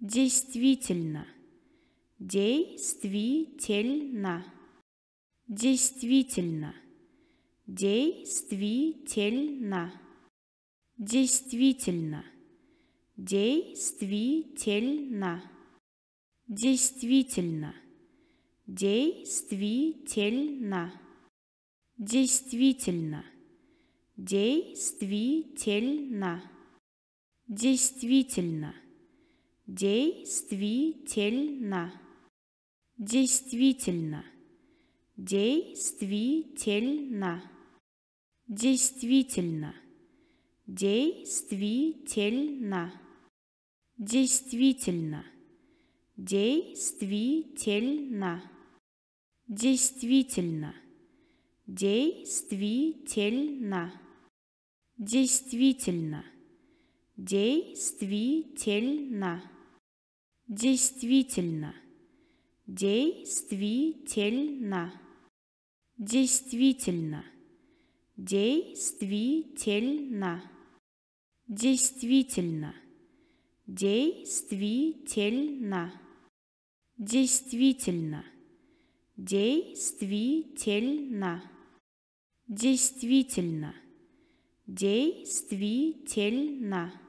Действительно. Действительно. Действительно. Действительно. Действительно. Действительно. Действительно. Действительно. Действительно. Действительно. Действительно. Действительно. Действительно. Действительно. Действительно. Действительно. Действительно. Действительно. Действительно. Действительно. Действительно. Действительно. Действительно. Действительно. Действительно. Действительно. Действительно. Действительно. Действительно. Действительно. Действительно. Действительно.